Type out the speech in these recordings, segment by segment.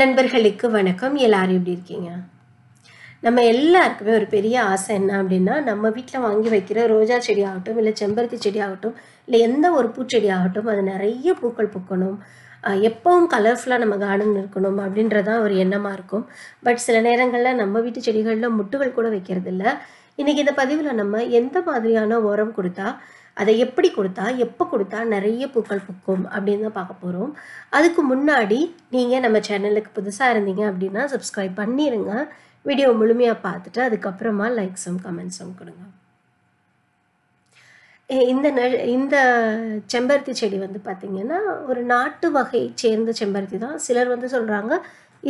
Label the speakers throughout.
Speaker 1: நண்பர்களுக்கு வணக்கம் எல்லாரும் எப்படி இருக்கீங்க நம்ம எல்லாருக்குமே ஒரு பெரிய ஆசை என்ன அப்படின்னா நம்ம வீட்டில் வாங்கி வைக்கிற ரோஜா செடி ஆகட்டும் இல்லை செம்பருத்தி செடி ஆகட்டும் இல்லை எந்த ஒரு பூச்செடி ஆகட்டும் அது நிறைய பூக்கள் பூக்கணும் எப்பவும் கலர்ஃபுல்லாக நம்ம கார்டன் இருக்கணும் அப்படின்றதான் ஒரு எண்ணமாக இருக்கும் பட் சில நேரங்களில் நம்ம வீட்டு செடிகளில் முட்டுகள் கூட வைக்கிறது இல்லை இன்றைக்கி இந்த பதிவில் நம்ம எந்த மாதிரியான உரம் கொடுத்தா அதை எப்படி கொடுத்தா எப்போ கொடுத்தா நிறைய பூக்கள் பூக்கும் அப்படின்னு தான் பார்க்க போகிறோம் அதுக்கு முன்னாடி நீங்கள் நம்ம சேனலுக்கு புதுசாக இருந்தீங்க அப்படின்னா சப்ஸ்கிரைப் பண்ணிடுங்க வீடியோ முழுமையாக பார்த்துட்டு அதுக்கப்புறமா லைக்ஸும் கமெண்ட்ஸும் கொடுங்க இந்த இந்த செம்பருத்தி செடி வந்து பார்த்திங்கன்னா ஒரு நாட்டு வகை சேர்ந்த செம்பருத்தி தான் சிலர் வந்து சொல்கிறாங்க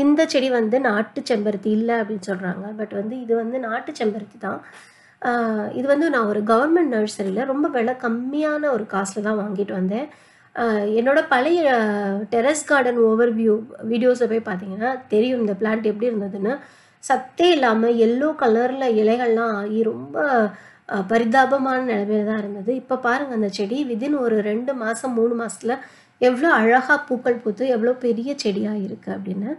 Speaker 1: இந்த செடி வந்து நாட்டு செம்பருத்தி இல்லை அப்படின்னு சொல்கிறாங்க பட் வந்து இது வந்து நாட்டு செம்பருத்தி தான் இது வந்து நான் ஒரு கவர்மெண்ட் நர்சரியில் ரொம்ப விலை கம்மியான ஒரு காசில் தான் வாங்கிட்டு வந்தேன் என்னோடய பழைய டெரஸ் கார்டன் ஓவர் வியூ வீடியோஸை போய் பார்த்தீங்கன்னா தெரியும் இந்த பிளான்ட் எப்படி இருந்ததுன்னு சத்தே இல்லாமல் எல்லோ கலரில் இலைகள்லாம் ஆகி ரொம்ப பரிதாபமான நிலைமையில தான் இருந்தது இப்போ பாருங்கள் அந்த செடி விதின் ஒரு ரெண்டு மாதம் மூணு மாதத்தில் எவ்வளோ அழகாக பூக்கள் பூத்து எவ்வளோ பெரிய செடியாக இருக்குது அப்படின்னு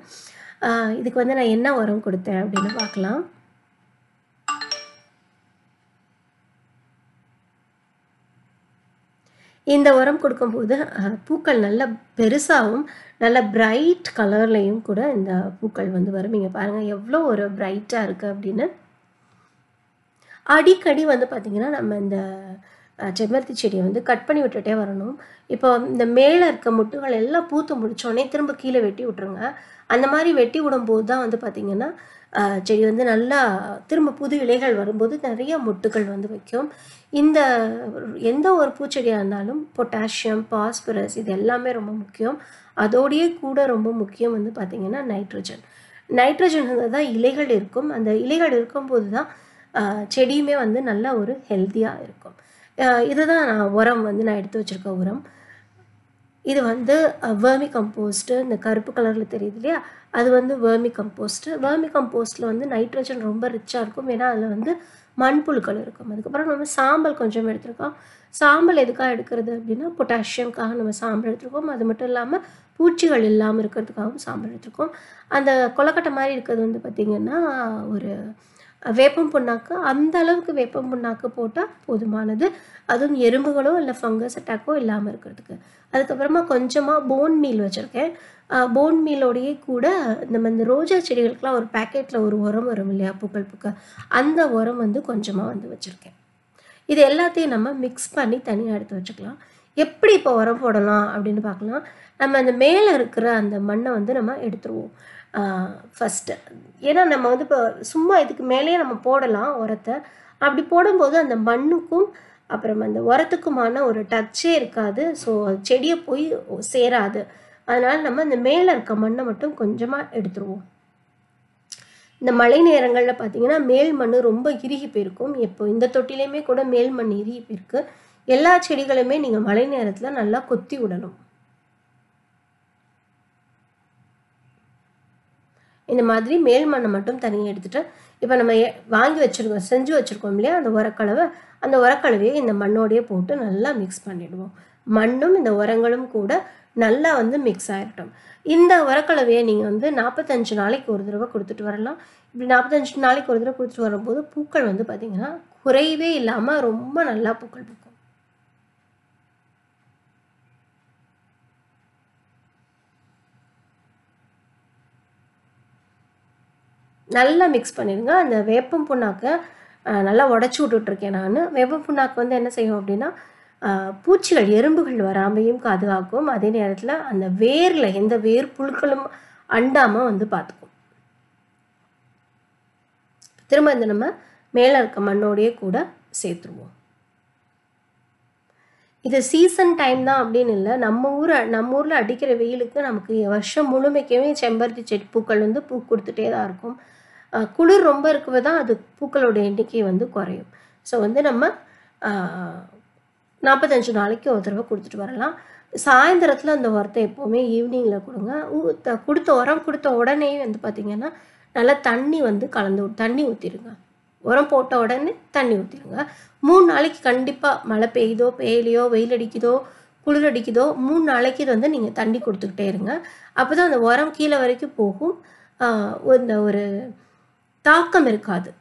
Speaker 1: இதுக்கு வந்து நான் என்ன உரம் கொடுத்தேன் அப்படின்னு பார்க்கலாம் இந்த உரம் கொடுக்கும்போது பூக்கள் நல்ல பெருசாகவும் நல்ல பிரைட் கலர்லேயும் கூட இந்த பூக்கள் வந்து வரும் இங்கே பாருங்கள் எவ்வளோ ஒரு பிரைட்டாக இருக்குது அப்படின்னு அடிக்கடி வந்து பார்த்திங்கன்னா நம்ம இந்த செம்பருத்தி செடியை வந்து கட் பண்ணி விட்டுட்டே வரணும் இப்போ இந்த மேலே இருக்க முட்டுகள் எல்லாம் பூத்து முடித்தோடனே திரும்ப கீழே வெட்டி விட்ருங்க அந்த மாதிரி வெட்டி விடும்போது தான் வந்து பார்த்திங்கன்னா செடி வந்து நல்லா திரும்ப புது இலைகள் வரும்போது நிறைய மொட்டுகள் வந்து வைக்கும் இந்த எந்த ஒரு பூச்செடியாக இருந்தாலும் பொட்டாசியம் பாஸ்பரஸ் இது எல்லாமே ரொம்ப முக்கியம் அதோடையே கூட ரொம்ப முக்கியம் வந்து பார்த்திங்கன்னா நைட்ரஜன் நைட்ரஜன் தான் இலைகள் இருக்கும் அந்த இலைகள் இருக்கும்போது தான் செடியுமே வந்து நல்லா ஒரு ஹெல்த்தியாக இருக்கும் இதுதான் நான் உரம் வந்து நான் எடுத்து வச்சுருக்க உரம் இது வந்து வேர்மி கம்போஸ்ட்டு இந்த கருப்பு கலரில் தெரியுது இல்லையா அது வந்து வேர்மி கம்போஸ்ட்டு வேர்மி கம்போஸ்ட்டில் வந்து நைட்ரஜன் ரொம்ப ரிச்சாக இருக்கும் ஏன்னா அதில் வந்து மண்புழுக்கள் இருக்கும் அதுக்கப்புறம் நம்ம சாம்பல் கொஞ்சம் எடுத்திருக்கோம் சாம்பல் எதுக்காக எடுக்கிறது அப்படின்னா பொட்டாசியம்காக நம்ம சாம்பல் எடுத்திருக்கோம் அது மட்டும் இல்லாமல் பூச்சிகள் இல்லாமல் இருக்கிறதுக்காகவும் சாம்பல் எடுத்திருக்கோம் அந்த கொலக்கட்டை மாதிரி இருக்கிறது வந்து பார்த்திங்கன்னா ஒரு வேப்பம் புண்ணாக்கு அந்த அளவுக்கு வேப்பம் புண்ணாக்கு போட்டால் போதுமானது அதுவும் எறும்புகளோ இல்லை ஃபங்கஸ் அட்டாக்கோ இல்லாமல் இருக்கிறதுக்கு அதுக்கப்புறமா கொஞ்சமாக போன் மீல் வச்சுருக்கேன் போன் மீலோடையே கூட நம்ம இந்த ரோஜா செடிகளுக்கெலாம் ஒரு பேக்கெட்டில் ஒரு உரம் வரும் இல்லையா பூக்கள் பூக்க அந்த உரம் வந்து கொஞ்சமாக வந்து வச்சுருக்கேன் இது எல்லாத்தையும் நம்ம மிக்ஸ் பண்ணி தனியாக எடுத்து வச்சுக்கலாம் எப்படி இப்போ உரம் போடலாம் அப்படின்னு பார்க்கலாம் நம்ம அந்த மேலே இருக்கிற அந்த மண்ணை வந்து நம்ம எடுத்துருவோம் ஃபஸ்ட்டு ஏன்னா நம்ம வந்து இப்போ சும்மா இதுக்கு மேலேயே நம்ம போடலாம் உரத்தை அப்படி போடும்போது அந்த மண்ணுக்கும் அப்புறம் அந்த உரத்துக்குமான ஒரு டச்சே இருக்காது ஸோ செடியை போய் சேராது அதனால் நம்ம இந்த மேலே இருக்க மண்ணை மட்டும் கொஞ்சமாக எடுத்துருவோம் இந்த மழை நேரங்களில் பார்த்தீங்கன்னா மேல் மண் ரொம்ப இறுகி போயிருக்கும் இப்போ இந்த தொட்டிலையுமே கூட மேல் மண் இறுகி போயிருக்கு எல்லா செடிகளுமே நீங்கள் மழை நேரத்தில் நல்லா கொத்தி விடணும் இந்த மாதிரி மேல் மண்ணை மட்டும் தனியாக எடுத்துகிட்டு இப்போ நம்ம வாங்கி வச்சுருக்கோம் செஞ்சு வச்சுருக்கோம் இல்லையா அந்த உரக்கலவை அந்த உரக்கலவையை இந்த மண்ணோடையே போட்டு நல்லா மிக்ஸ் பண்ணிவிடுவோம் மண்ணும் இந்த உரங்களும் கூட நல்லா வந்து மிக்ஸ் ஆகிடட்டும் இந்த உரக்கலவையை நீங்கள் வந்து நாற்பத்தஞ்சு நாளைக்கு ஒரு தடவை கொடுத்துட்டு வரலாம் இப்படி நாற்பத்தஞ்சு நாளைக்கு ஒரு தடவை கொடுத்துட்டு வரும்போது பூக்கள் வந்து பார்த்திங்கன்னா குறைவே இல்லாமல் ரொம்ப நல்லா பூக்கள் பூக்கும் நல்லா மிக்ஸ் பண்ணிடுங்க அந்த வேப்பம் புண்ணாக்கை நல்லா உடச்சி விட்டுட்ருக்கேன் நான் வேப்பம் புண்ணாக்கு வந்து என்ன செய்யும் அப்படின்னா பூச்சிகள் எறும்புகள் வராமையும் பாதுகாக்கும் அதே நேரத்தில் அந்த வேரில் எந்த வேர் புழுக்களும் அண்டாமல் வந்து பார்த்துக்கும் திரும்ப இந்த நம்ம மேலே இருக்க மண்ணோடையே கூட சேர்த்துருவோம் இது சீசன் டைம் தான் அப்படின்னு இல்லை நம்ம ஊர் நம்ம ஊரில் அடிக்கிற வெயிலுக்கு நமக்கு வருஷம் முழுமைக்குமே செம்பருத்தி செடி பூக்கள் வந்து பூ கொடுத்துட்டே தான் இருக்கும் குளிர் ரொம்ப இருக்கவே தான் அது பூக்களோட எண்ணிக்கை வந்து குறையும் ஸோ வந்து நம்ம நாற்பத்தஞ்சு நாளைக்கு ஒரு தடவை கொடுத்துட்டு வரலாம் சாயந்தரத்தில் அந்த உரத்தை எப்போவுமே ஈவினிங்கில் கொடுங்க கொடுத்த உரம் கொடுத்த உடனே வந்து பார்த்திங்கன்னா நல்லா தண்ணி வந்து கலந்து தண்ணி ஊற்றிடுங்க உரம் போட்ட உடனே தண்ணி ஊற்றிடுங்க மூணு நாளைக்கு கண்டிப்பாக மழை பெய்யுதோ பெய்யலையோ வெயில் அடிக்குதோ குளிர் அடிக்குதோ மூணு நாளைக்கு வந்து நீங்கள் தண்ணி கொடுத்துக்கிட்டே இருங்க அப்போ தான் அந்த உரம் கீழே வரைக்கும் போகும் இந்த ஒரு தாக்கம் இருக்காது